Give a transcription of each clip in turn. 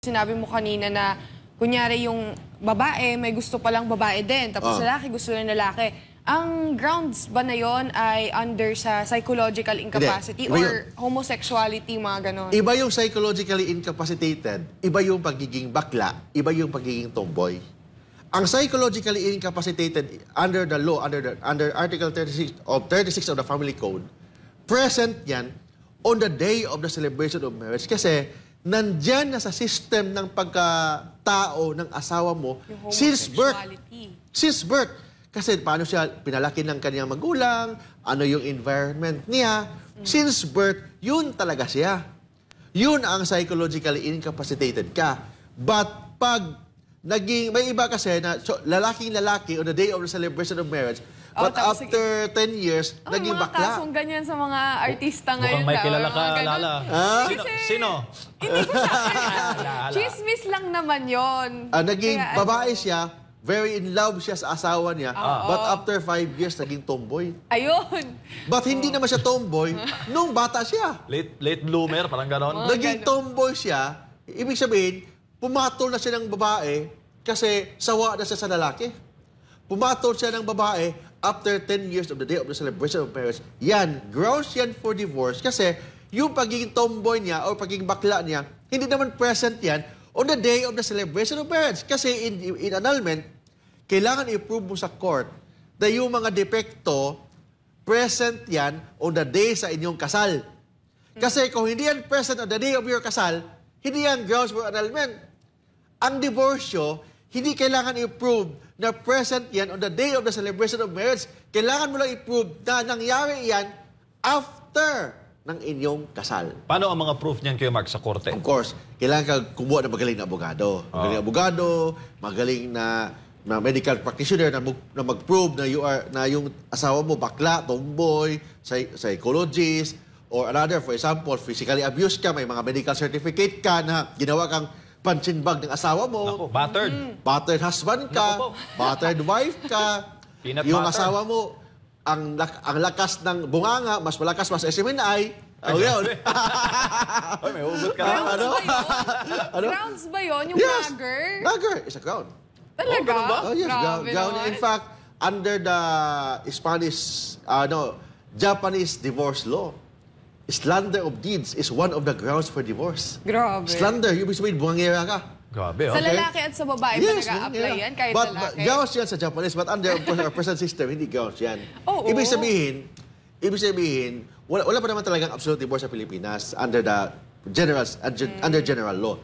Sinabi mo kanina na kunyari yung babae, may gusto palang babae din. Tapos uh. lalaki, gusto ng lalaki. Ang grounds ba na yon ay under sa psychological incapacity Hindi. or homosexuality, mga ganon? Iba yung psychologically incapacitated, iba yung pagiging bakla, iba yung pagiging tomboy. Ang psychologically incapacitated under the law, under, the, under Article 36 of, 36 of the Family Code, present yan on the day of the celebration of marriage. Kasi nandyan na sa system ng pagkatao ng asawa mo since birth. Since birth. Kasi paano siya pinalaki ng kanyang magulang, ano yung environment niya. Mm. Since birth, yun talaga siya. Yun ang psychologically incapacitated ka. But pag naging, may iba kasi na so, lalaking lalaki on the day of the celebration of marriage, oh, But tapos after 10 years, oh, naging mga bakla. Kasong ganyan sa mga artista ngayon. Mukhang may kilala ka, Lala. Ah? Sino? Sino? Hindi ko siya. Chismis lang naman yon. Ah, naging Kaya, babae ano. siya, very in love siya sa asawa niya. Oh, but oh. after 5 years, naging tomboy. Ayun. But hindi oh. naman siya tomboy nung bata siya. Late, late bloomer, parang ganon. Oh, naging ganun. tomboy siya. Ibig sabihin, pumatol na siya ng babae kasi sawa na siya sa lalaki. Pumatol siya ng babae after 10 years of the day of the celebration of marriage. Yan, grounds yan for divorce kasi yung pagiging tomboy niya o pagiging bakla niya, hindi naman present yan on the day of the celebration of marriage. Kasi in, in annulment, kailangan i-prove mo sa court na yung mga depekto, present yan on the day sa inyong kasal. Kasi kung hindi yan present on the day of your kasal, hindi yan grounds for annulment. Ang divorsyo, hindi kailangan i-prove na present yan on the day of the celebration of marriage. Kailangan mo lang i-prove na nangyari yan after ng inyong kasal. Paano ang mga proof niyan kayo, Mark, sa korte? Of course, kailangan ka kumuha ng magaling na abogado. Ah. Magaling na oh. abogado, magaling na na medical practitioner na, mag, na mag-prove na you are na yung asawa mo bakla, tomboy, psych- psychologist or another for example physically abused ka, may mga medical certificate ka na ginawa kang punching bag ng asawa mo. Naku, battered. Mm Battered husband ka, battered wife ka. yung butter. asawa mo, ang, ang lakas ng bunganga, mas malakas, mas SMNI. Oh, yun. may hugot ka. Ano? Grounds ano? ba yun? Ano? Grounds ba yun? Yung yes. lager? Lager is a crown. Talaga? Oh, ba? oh yes, gown. gown. In fact, under the Spanish, ano, uh, Japanese divorce law, Slander of deeds is one of the grounds for divorce. Grabe. Slander, you sabihin, bumangira ka. Grabe, oh. Sa lalaki at sa babae yes, yes, nag-a-apply yan? Kahit but, but lalaki? gauss yan sa Japanese, but under our present system, hindi gauss yan. Oo. Ibig sabihin, ibig sabihin, wala, wala pa naman talagang absolute divorce sa Pilipinas under the general, under, mm. under general law.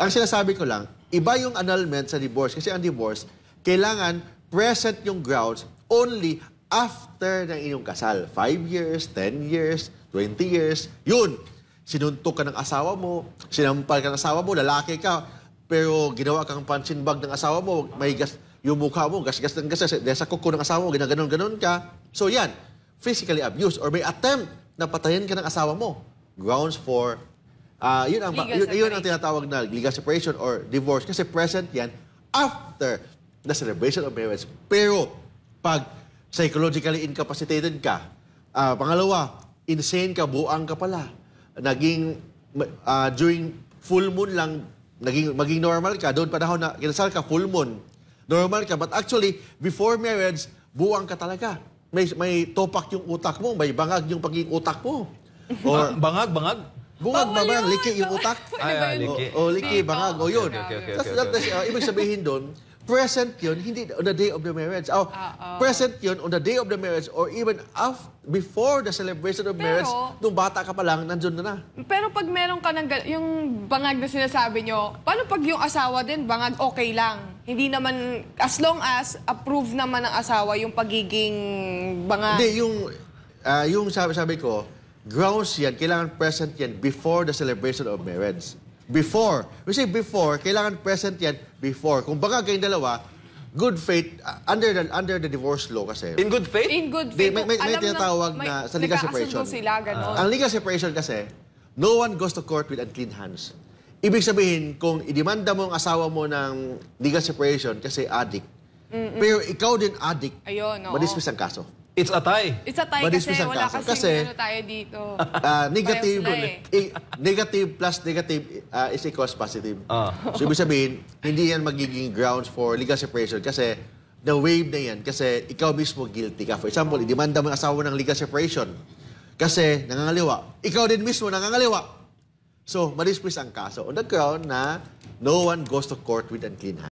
Ang sinasabi ko lang, iba yung annulment sa divorce kasi ang divorce, kailangan present yung grounds only after ng inyong kasal, 5 years, 10 years, 20 years, yun, sinuntok ka ng asawa mo, sinampal ka ng asawa mo, lalaki ka, pero ginawa kang punching bag ng asawa mo, may gas, yung mukha mo, gasgas ng gasgas, dahil eh, sa kuko ng asawa mo, ginaganon-ganon ka. So yan, physically abuse or may attempt na patayin ka ng asawa mo. Grounds for, uh, yun, ang, yun, yun ang tinatawag na legal separation or divorce kasi present yan after the celebration of marriage. Pero pag psychologically incapacitated ka. Uh, pangalawa, insane ka, buang ka pala. Naging, uh, during full moon lang, naging, maging normal ka. Doon panahon na kinasal ka, full moon. Normal ka. But actually, before marriage, buang ka talaga. May, may topak yung utak mo, may bangag yung pagiging utak mo. Or, bangag, bangag? Bungag ba ba? Liki yung utak? Ay, ah, liki. O, o liki, ah. bangag. O, yun. Okay, okay, okay, okay, okay. That's, that's, uh, ibig sabihin doon, present yun, hindi on the day of the marriage. Oh, Uh-oh. present yun on the day of the marriage or even after, before the celebration of pero, marriage, nung bata ka pa lang, nandun na na. Pero pag meron ka ng, yung bangag na sinasabi nyo, paano pag yung asawa din, bangag okay lang? Hindi naman, as long as approve naman ng asawa yung pagiging bangag. Hindi, yung, uh, yung sabi-sabi ko, grounds yan, kailangan present yan before the celebration of marriage. Before. We say before, kailangan present yan before. Kung baka kayong dalawa, good faith, uh, under the, under the divorce law kasi. In good faith? In good faith. may, may, may tinatawag na, na sa legal separation. sila, ganun. Ang legal separation kasi, no one goes to court with unclean hands. Ibig sabihin, kung idemanda mo ang asawa mo ng legal separation kasi addict, Mm-mm. pero ikaw din addict, Ayun, no. madismiss ang kaso. It's a tie. It's a tie But kasi ang wala kaso. kasing Kasi, ano tayo dito. Ah, negative, eh. eh, negative plus negative uh, is a cause positive. Uh. So, ibig sabihin, hindi yan magiging grounds for legal separation kasi the wave na yan kasi ikaw mismo guilty ka. For example, idemanda mo asawa ng legal separation kasi nangangaliwa. Ikaw din mismo nangangaliwa. So, madismiss ang kaso on the ground na no one goes to court with unclean hands.